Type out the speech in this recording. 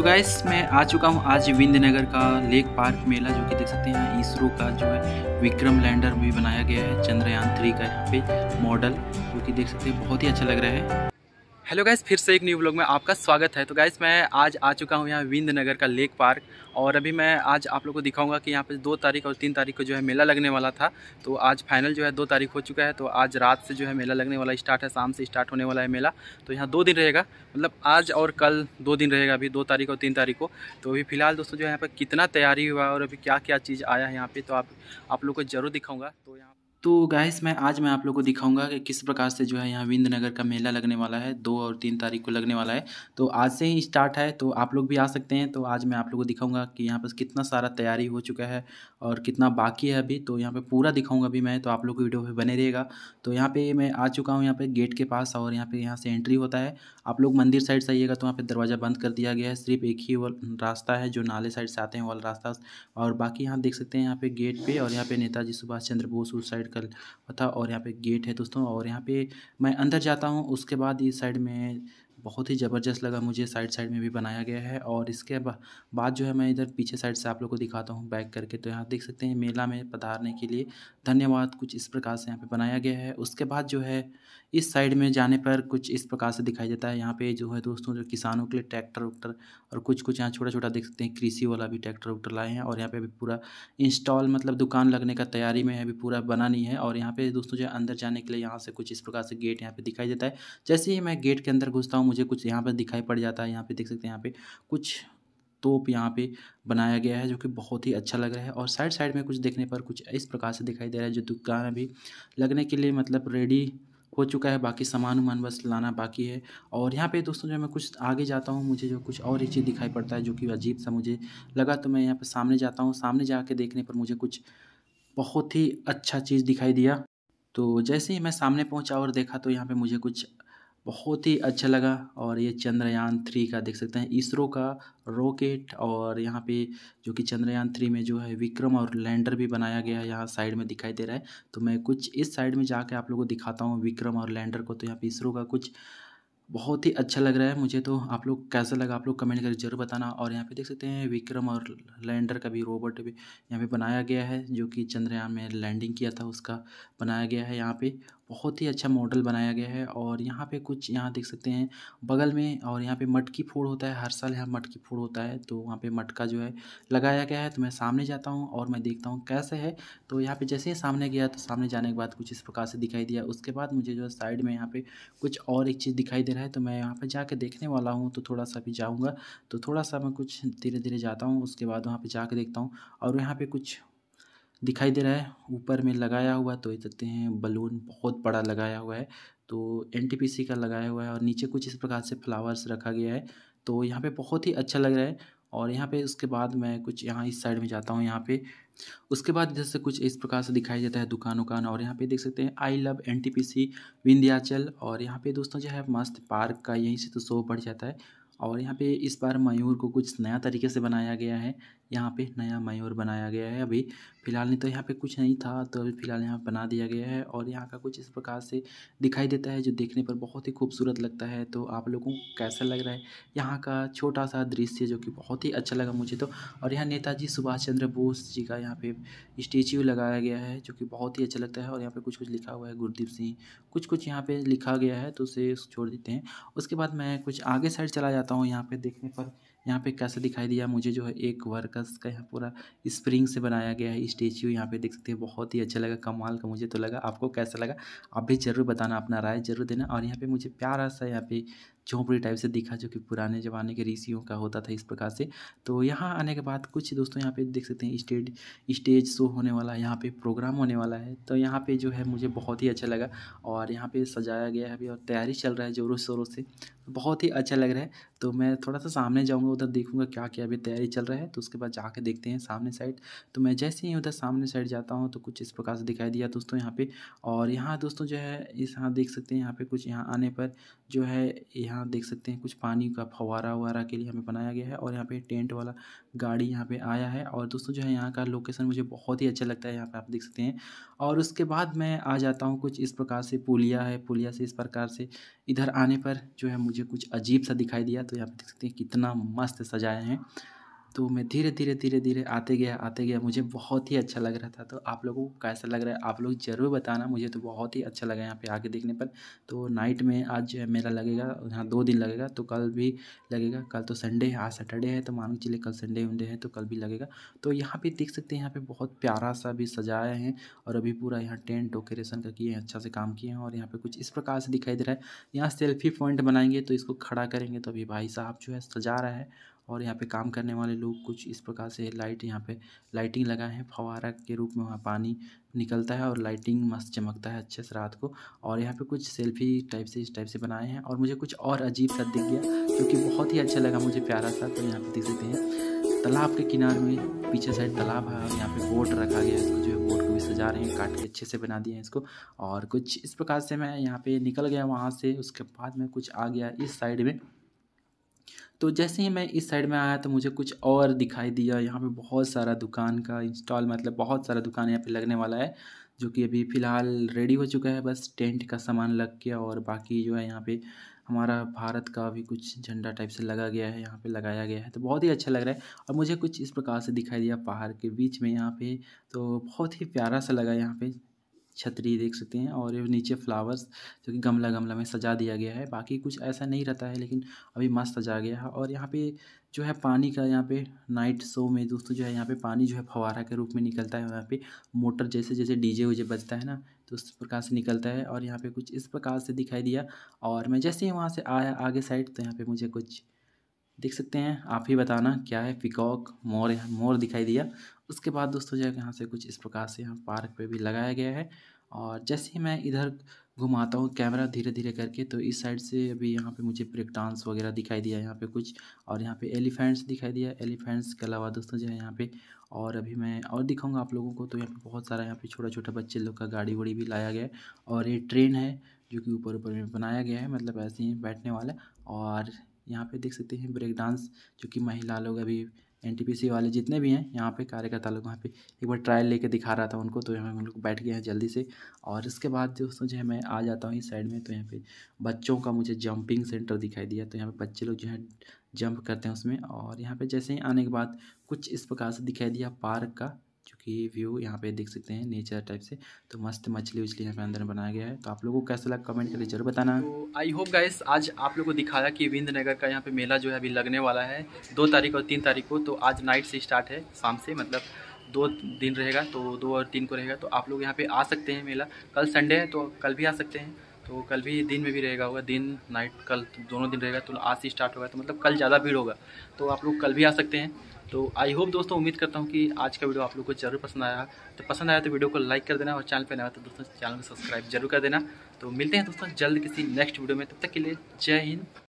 तो गाइस मैं आ चुका हूँ आज विंध्यनगर का लेक पार्क मेला जो कि देख सकते हैं इसरो का जो है विक्रम लैंडर भी बनाया गया है चंद्रयान थ्री का यहाँ पे मॉडल जो कि देख सकते हैं बहुत ही अच्छा लग रहा है हेलो गाइज फिर से एक न्यू ब्लॉग में आपका स्वागत है तो गाइज़ मैं आज आ चुका हूँ यहाँ विंद नगर का लेक पार्क और अभी मैं आज आप लोगों को दिखाऊंगा कि यहाँ पे दो तारीख और तीन तारीख को जो है मेला लगने वाला था तो आज फाइनल जो है दो तारीख हो चुका है तो आज रात से जो है मेला लगने वाला स्टार्ट है शाम से स्टार्ट होने वाला है मेला तो यहाँ दो दिन रहेगा मतलब आज और कल दो दिन रहेगा अभी दो तारीख और तीन तारीख को तो अभी फिलहाल दोस्तों जो है यहाँ पर कितना तैयारी हुआ और अभी क्या क्या चीज़ आया है यहाँ पर तो आप, आप लोग को ज़रूर दिखाऊँगा तो यहाँ तो गाइस मैं आज मैं आप लोगों को दिखाऊंगा कि किस प्रकार से जो है यहाँ नगर का मेला लगने वाला है दो और तीन तारीख को लगने वाला है तो आज से ही स्टार्ट है तो आप लोग भी आ सकते हैं तो आज मैं आप लोगों को दिखाऊंगा कि यहाँ पर कितना सारा तैयारी हो चुका है और कितना बाकी है अभी तो यहाँ पर पूरा दिखाऊँगा अभी मैं तो आप लोग वीडियो पर बने रहेगा तो यहाँ पर मैं आ चुका हूँ यहाँ पर गेट के पास और यहाँ पर यहाँ से एंट्री होता है आप लोग मंदिर साइड से आइएगा तो वहाँ पर दरवाज़ा बंद कर दिया गया है सिर्फ एक ही रास्ता है जो नाले साइड से आते हैं वाला रास्ता और बाकी यहाँ देख सकते हैं यहाँ पर गेट पर और यहाँ पर नेताजी सुभाष चंद्र बोस उस साइड सर्कल था और यहाँ पे गेट है दोस्तों और यहाँ पे मैं अंदर जाता हूँ उसके बाद इस साइड में बहुत ही ज़बरदस्त लगा मुझे साइड साइड में भी बनाया गया है और इसके बाद जो है मैं इधर पीछे साइड से आप लोग को दिखाता हूँ बैक करके तो यहाँ देख सकते हैं मेला में पधारने के लिए धन्यवाद कुछ इस प्रकार से यहाँ पे बनाया गया है उसके बाद जो है इस साइड में जाने पर कुछ इस प्रकार से दिखाई देता है यहाँ पर जो है दोस्तों जो किसानों के लिए ट्रैक्टर उक्टर और कुछ कुछ यहाँ छोटा छोटा देख सकते हैं कृषि वाला भी ट्रैक्टर उक्टर लाए हैं और यहाँ पर अभी पूरा इंस्टॉल मतलब दुकान लगने का तैयारी में अभी पूरा बना नहीं है और यहाँ पर दोस्तों जो अंदर जाने के लिए यहाँ से कुछ इस प्रकार से गेट यहाँ पर दिखाई देता है जैसे ही मैं गेट के अंदर घुसता हूँ मुझे कुछ यहाँ पर दिखाई पड़ जाता है यहाँ पे देख सकते हैं यहाँ पे कुछ तोप यहाँ पे बनाया गया है जो कि बहुत ही अच्छा लग रहा है और साइड साइड में कुछ देखने पर कुछ इस प्रकार से दिखाई दे रहा है जो दुकान अभी लगने के लिए मतलब रेडी हो चुका है बाकी सामान उमान बस लाना बाकी है और यहाँ पे दोस्तों जो मैं कुछ आगे जाता हूँ मुझे जो कुछ और ही चीज़ दिखाई पड़ता है जो कि अजीब सा मुझे लगा तो मैं यहाँ पर सामने जाता हूँ सामने जा के देखने पर मुझे कुछ बहुत ही अच्छा चीज़ दिखाई दिया तो जैसे ही मैं सामने पहुँचा और देखा तो यहाँ पर मुझे कुछ बहुत ही अच्छा लगा और ये चंद्रयान थ्री का देख सकते हैं इसरो का रॉकेट और यहाँ पे जो कि चंद्रयान थ्री में जो है विक्रम और लैंडर भी बनाया गया है यहाँ साइड में दिखाई दे रहा है तो मैं कुछ इस साइड में जाके आप लोगों को दिखाता हूँ विक्रम और लैंडर को तो यहाँ पे इसरो का कुछ बहुत ही अच्छा लग रहा है मुझे तो आप लोग कैसा लगा आप लोग कमेंट करके जरूर बताना और यहाँ पे देख सकते हैं विक्रम और लैंडर का भी रोबोट भी यहाँ पे बनाया गया है जो कि चंद्रयान में लैंडिंग किया था उसका बनाया गया है यहाँ पे बहुत ही अच्छा मॉडल बनाया गया है और यहाँ पे कुछ यहाँ देख सकते हैं बगल में और यहाँ पे मटकी फोड़ होता है हर साल यहाँ मटकी फोड़ होता है तो वहाँ पे मटका जो है लगाया गया है तो मैं सामने जाता हूँ और मैं देखता हूँ कैसे है तो यहाँ पे जैसे ही सामने गया तो सामने जाने के बाद कुछ इस प्रकार से दिखाई दिया उसके बाद मुझे जो है साइड में यहाँ पर कुछ और एक चीज़ दिखाई दे रहा है तो मैं यहाँ पर जा देखने वाला हूँ तो थोड़ा सा भी जाऊँगा तो थोड़ा सा मैं कुछ धीरे धीरे जाता हूँ उसके बाद वहाँ पर जा देखता हूँ और यहाँ पर कुछ दिखाई दे रहा है ऊपर में लगाया हुआ तो देख सकते हैं बलून बहुत बड़ा लगाया हुआ है तो एन का लगाया हुआ है और नीचे कुछ इस प्रकार से फ्लावर्स रखा गया है तो यहाँ पे बहुत ही अच्छा लग रहा है और यहाँ पे उसके बाद मैं कुछ यहाँ इस साइड में जाता हूँ यहाँ पे उसके बाद जैसे कुछ इस प्रकार से दिखाई देता है दुकान उकान और यहाँ पे देख सकते हैं I love N T P C Vindhyachal और यहाँ पे दोस्तों जो है मस्त पार्क का यहीं से तो शो बढ़ जाता है और यहाँ पे इस बार मयूर को कुछ नया तरीके से बनाया गया है यहाँ पे नया मयूर बनाया गया है अभी फ़िलहाल नहीं तो यहाँ पे कुछ नहीं था तो अभी फ़िलहाल यहाँ बना दिया गया है और यहाँ का कुछ इस प्रकार से दिखाई देता है जो देखने पर बहुत ही खूबसूरत लगता है तो आप लोगों को कैसा लग रहा है यहाँ का छोटा सा दृश्य जो कि बहुत ही अच्छा लगा मुझे तो और यहाँ नेताजी सुभाष चंद्र बोस जी का यहाँ पे स्टेच्यू लगाया गया है जो कि बहुत ही अच्छा लगता है और यहाँ पर कुछ कुछ लिखा हुआ है गुरदीप सिंह कुछ कुछ यहाँ पर लिखा गया है तो उसे छोड़ देते हैं उसके बाद मैं कुछ आगे साइड चला जाता हूँ यहाँ पर देखने पर यहाँ पे कैसे दिखाई दिया मुझे जो है एक वर्कर्स का यहाँ पूरा स्प्रिंग से बनाया गया है स्टेच्यू यहाँ पे देख सकते हैं बहुत ही अच्छा लगा कमाल का मुझे तो लगा आपको कैसा लगा आप भी ज़रूर बताना अपना राय जरूर देना और यहाँ पे मुझे प्यारा सा यहाँ पे झोंपड़ी टाइप से दिखा जो कि पुराने ज़माने के ऋषियों का होता था इस प्रकार से तो यहाँ आने के बाद कुछ दोस्तों यहाँ पे देख सकते हैं स्टेज स्टेज शो होने वाला है यहाँ पे प्रोग्राम होने वाला है तो यहाँ पे जो है मुझे बहुत ही अच्छा लगा और यहाँ पे सजाया गया है अभी और तैयारी चल रहा है ज़ोरों शोरों से बहुत ही अच्छा लग रहा है तो मैं थोड़ा सा सामने जाऊँगा उधर देखूँगा क्या क्या अभी तैयारी चल रहा है तो उसके बाद जा देखते हैं सामने साइड तो मैं जैसे ही उधर सामने साइड जाता हूँ तो कुछ इस प्रकार से दिखाई दिया दोस्तों यहाँ पर और यहाँ दोस्तों जो है इस हाँ देख सकते हैं यहाँ पर कुछ यहाँ आने पर जो है यहाँ यहाँ देख सकते हैं कुछ पानी का फवारा वगैरह के लिए हमें बनाया गया है और यहाँ पे टेंट वाला गाड़ी यहाँ पे आया है और दोस्तों जो है यहाँ का लोकेशन मुझे बहुत ही अच्छा लगता है यहाँ पे आप देख सकते हैं और उसके बाद मैं आ जाता हूँ कुछ इस प्रकार से पुलिया है पुलिया से इस प्रकार से इधर आने पर जो है मुझे कुछ अजीब सा दिखाई दिया तो यहाँ पर देख सकते हैं कितना मस्त सजाए हैं तो मैं धीरे धीरे धीरे धीरे आते गया आते गया मुझे बहुत ही अच्छा लग रहा था तो आप लोगों को कैसा लग रहा है आप लोग ज़रूर बताना मुझे तो बहुत ही अच्छा लगा यहाँ पे आके देखने पर तो नाइट में आज मेरा लगेगा यहाँ दो दिन लगेगा तो कल भी लगेगा कल तो संडे है आज सैटरडे है तो मान चले कल संडे वनडे है तो कल भी लगेगा तो यहाँ पर देख सकते हैं यहाँ पर बहुत प्यारा सा भी सजाया है और अभी पूरा यहाँ टेंट डेकोरेशन का किए हैं अच्छा से काम किए हैं और यहाँ पर कुछ इस प्रकार से दिखाई दे रहा है यहाँ सेल्फी पॉइंट बनाएंगे तो इसको खड़ा करेंगे तो अभी भाई साहब जो है सजा रहा है और यहाँ पे काम करने वाले लोग कुछ इस प्रकार से लाइट यहाँ पे लाइटिंग लगाए हैं फवारा के रूप में वहाँ पानी निकलता है और लाइटिंग मस्त चमकता है अच्छे से रात को और यहाँ पे कुछ सेल्फी टाइप से इस टाइप से बनाए हैं और मुझे कुछ और अजीब सा दिख गया क्योंकि बहुत ही अच्छा लगा मुझे प्यारा सा तो यहाँ पर दिख सकते हैं तालाब के किनारे में पीछे साइड तालाब है और यहाँ पर बोट रखा गया है जो है बोट को भी सजा रहे हैं काट के अच्छे से बना दिए हैं इसको और कुछ इस प्रकार से मैं यहाँ पर निकल गया वहाँ से उसके बाद मैं कुछ आ गया इस साइड में तो जैसे ही मैं इस साइड में आया तो मुझे कुछ और दिखाई दिया यहाँ पे बहुत सारा दुकान का इंस्टॉल मतलब बहुत सारा दुकान यहाँ पे लगने वाला है जो कि अभी फ़िलहाल रेडी हो चुका है बस टेंट का सामान लग के और बाकी जो है यहाँ पे हमारा भारत का भी कुछ झंडा टाइप से लगा गया है यहाँ पे लगाया गया है तो बहुत ही अच्छा लग रहा है और मुझे कुछ इस प्रकार से दिखाई दिया पहाड़ के बीच में यहाँ पे तो बहुत ही प्यारा सा लगा यहाँ पे छतरी देख सकते हैं और ये नीचे फ्लावर्स जो कि गमला गमला में सजा दिया गया है बाकी कुछ ऐसा नहीं रहता है लेकिन अभी मस्त सजा गया है और यहाँ पे जो है पानी का यहाँ पे नाइट शो में दोस्तों जो है यहाँ पे पानी जो है फवारा के रूप में निकलता है यहाँ पे मोटर जैसे जैसे डीजे उजे बजता है ना तो उस प्रकार से निकलता है और यहाँ पर कुछ इस प्रकार से दिखाई दिया और मैं जैसे ही वहाँ से आया आगे साइड तो यहाँ पर मुझे कुछ देख सकते हैं आप ही बताना क्या है पिकॉक मोर यहाँ मोर दिखाई दिया उसके बाद दोस्तों जो है यहाँ से कुछ इस प्रकार से यहाँ पार्क पे भी लगाया गया है और जैसे ही मैं इधर घुमाता हूँ कैमरा धीरे धीरे करके तो इस साइड से अभी यहाँ पे मुझे ब्रेक डांस वगैरह दिखाई दिया यहाँ पे कुछ और यहाँ पे एलिफेंट्स दिखाई दिया एलिफेंट्स के अलावा दोस्तों जो है यहाँ पे और अभी मैं और दिखाऊंगा आप लोगों को तो यहाँ पे बहुत सारा यहाँ पे छोटा छोटा बच्चे लोग का गाड़ी वाड़ी भी लाया गया है और ये ट्रेन है जो कि ऊपर ऊपर में बनाया गया है मतलब ऐसे ही बैठने वाला और यहाँ पे देख सकते हैं ब्रेक डांस जो कि महिला लोग अभी एनटीपीसी वाले जितने भी हैं यहाँ पे कार्यकर्ता लोग वहाँ पे एक बार ट्रायल लेके दिखा रहा था उनको तो यहाँ हम लोग बैठ गए हैं जल्दी से और इसके बाद दोस्तों जो है मैं आ जाता हूँ इस साइड में तो यहाँ पे बच्चों का मुझे जंपिंग सेंटर दिखाई दिया तो यहाँ पे बच्चे लोग जो है जंप करते हैं उसमें और यहाँ पर जैसे ही आने के बाद कुछ इस प्रकार से दिखाई दिया पार्क का क्योंकि व्यू यहाँ पे देख सकते हैं नेचर टाइप से तो मस्त मछली उछली यहाँ पे अंदर बनाया गया है तो आप लोगों को कैसा लगा कमेंट करके जरूर बताना आई होप गाइस आज आप लोगों को दिखाया कि नगर का यहाँ पे मेला जो है अभी लगने वाला है दो तारीख और तीन तारीख को तो आज नाइट से स्टार्ट है शाम से मतलब दो दिन रहेगा तो दो और तीन को रहेगा तो आप लोग यहाँ पे आ सकते हैं मेला कल संडे है तो कल भी आ सकते हैं तो कल भी दिन में भी रहेगा होगा दिन नाइट कल तो दोनों दिन रहेगा तो आज से स्टार्ट होगा तो मतलब कल ज़्यादा भीड़ होगा तो आप लोग कल भी आ सकते हैं तो आई होप दोस्तों उम्मीद करता हूँ कि आज का वीडियो आप लोग को जरूर पसंद आया तो पसंद आया तो वीडियो को लाइक कर देना और चैनल पर नया तो दोस्तों चैनल को सब्सक्राइब जरूर कर देना तो मिलते हैं दोस्तों जल्द किसी नेक्स्ट वीडियो में तब तक के लिए जय हिंद